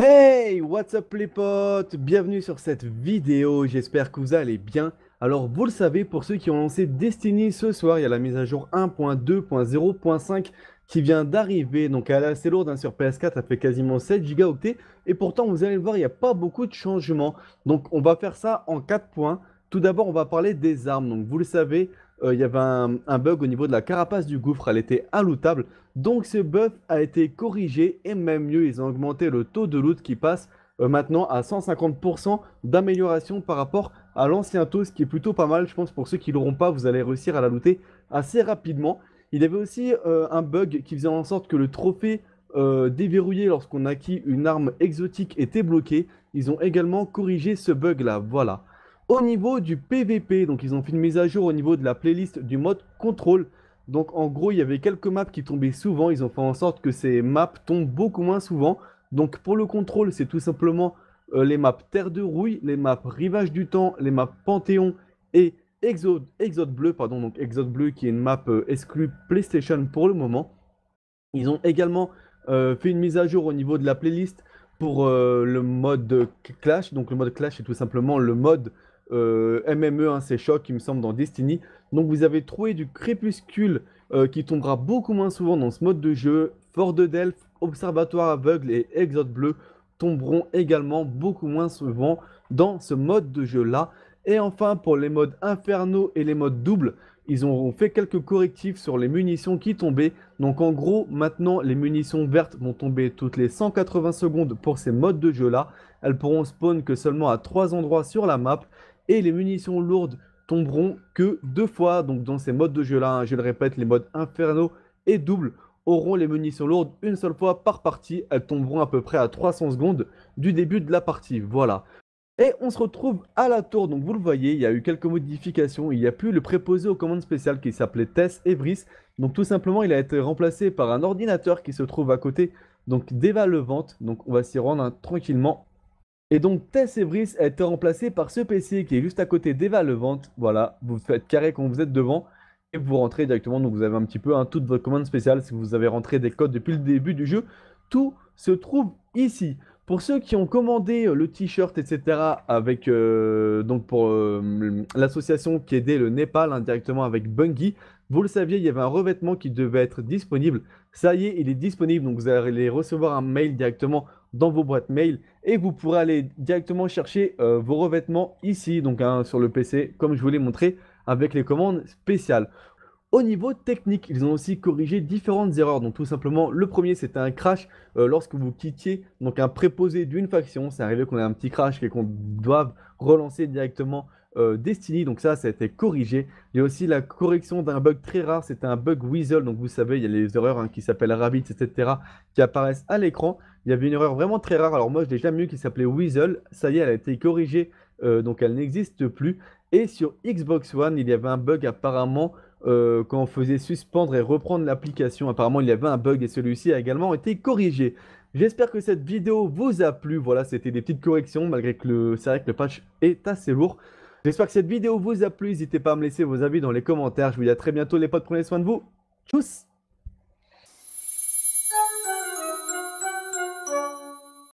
Hey, what's up les potes Bienvenue sur cette vidéo, j'espère que vous allez bien. Alors vous le savez, pour ceux qui ont lancé Destiny ce soir, il y a la mise à jour 1.2.0.5 qui vient d'arriver. Donc elle est assez lourde hein, sur PS4, ça fait quasiment 7 gigaoctets. Et pourtant, vous allez le voir, il n'y a pas beaucoup de changements. Donc on va faire ça en 4 points. Tout d'abord, on va parler des armes. Donc vous le savez, euh, il y avait un, bug au niveau de la carapace du gouffre, elle était inlootable. Donc ce buff a été corrigé et même mieux, ils ont augmenté le taux de loot qui passe euh, maintenant à 150% d'amélioration par rapport à l'ancien taux, ce qui est plutôt pas mal. Je pense pour ceux qui l'auront pas, vous allez réussir à la looter assez rapidement. Il y avait aussi euh, un bug qui faisait en sorte que le trophée déverrouillé lorsqu'on acquit une arme exotique était bloqué. Ils ont également corrigé ce bug là, voilà. Au niveau du PVP, donc ils ont fait une mise à jour au niveau de la playlist du mode contrôle. Donc en gros, il y avait quelques maps qui tombaient souvent. Ils ont fait en sorte que ces maps tombent beaucoup moins souvent. Donc pour le contrôle, c'est tout simplement euh, les maps Terre de Rouille, les maps Rivage du Temps, les maps Panthéon et Exode, Exode Bleu. Pardon, donc Exode Bleu qui est une map euh, exclue PlayStation pour le moment. Ils ont également euh, fait une mise à jour au niveau de la playlist pour le mode Clash. Donc le mode Clash est tout simplement le mode euh, MME, hein, c'est choc il me semble, dans Destiny. Donc vous avez trouvé du crépuscule euh, qui tombera beaucoup moins souvent dans ce mode de jeu. Fort de Delphes, Observatoire aveugle et Exode bleu tomberont également beaucoup moins souvent dans ce mode de jeu-là. Et enfin, pour les modes infernaux et les modes doubles, ils ont fait quelques correctifs sur les munitions qui tombaient. Donc en gros, maintenant, les munitions vertes vont tomber toutes les 180 secondes pour ces modes de jeu-là. Elles pourront spawn que seulement à 3 endroits sur la map et les munitions lourdes tomberont que deux fois. Donc dans ces modes de jeu-là, hein, je le répète, les modes Inferno et double auront les munitions lourdes une seule fois par partie. Elles tomberont à peu près à 300 secondes du début de la partie. Voilà. Et on se retrouve à la tour, donc vous le voyez, il y a eu quelques modifications, il n'y a plus le préposé aux commandes spéciales qui s'appelait Tess Evris, donc tout simplement il a été remplacé par un ordinateur qui se trouve à côté, donc d'Eva Levante, donc on va s'y rendre hein, tranquillement et donc Tess et Brice a été remplacé par ce PC qui est juste à côté d'Eva Levante. Voilà, vous faites carré quand vous êtes devant et vous rentrez directement. Donc vous avez un petit peu un tout toute votre commande spéciale si vous avez rentré des codes depuis le début du jeu. Tout se trouve ici. Pour ceux qui ont commandé euh, le t-shirt, etc., avec euh, donc pour euh, l'association qui aidait le Népal indirectement hein, avec Bungie, vous le saviez, il y avait un revêtement qui devait être disponible. Ça y est, il est disponible, donc vous allez recevoir un mail directement dans vos boîtes mail et vous pourrez aller directement chercher euh, vos revêtements ici, donc hein, sur le PC, comme je vous l'ai montré avec les commandes spéciales. Au niveau technique, ils ont aussi corrigé différentes erreurs. Donc tout simplement, le premier, c'était un crash euh, lorsque vous quittiez donc un préposé d'une faction. C'est arrivé qu'on ait un petit crash et qu'on doive relancer directement euh, Destiny, donc ça, ça a été corrigé. Il y a aussi la correction d'un bug très rare, c'était un bug Weasel, donc vous savez, il y a les erreurs hein, qui s'appellent Rabbit, etc., qui apparaissent à l'écran. Il y avait une erreur vraiment très rare, alors moi je l'ai jamais eu, qui s'appelait Weasel. Ça y est, elle a été corrigée, euh, donc elle n'existe plus. Et sur Xbox One, il y avait un bug apparemment euh, quand on faisait suspendre et reprendre l'application. Apparemment, il y avait un bug et celui-ci a également été corrigé. J'espère que cette vidéo vous a plu. Voilà, c'était des petites corrections malgré que c'est vrai que le patch est assez lourd. J'espère que cette vidéo vous a plu. N'hésitez pas à me laisser vos avis dans les commentaires. Je vous dis à très bientôt les potes. Prenez soin de vous. Tchuss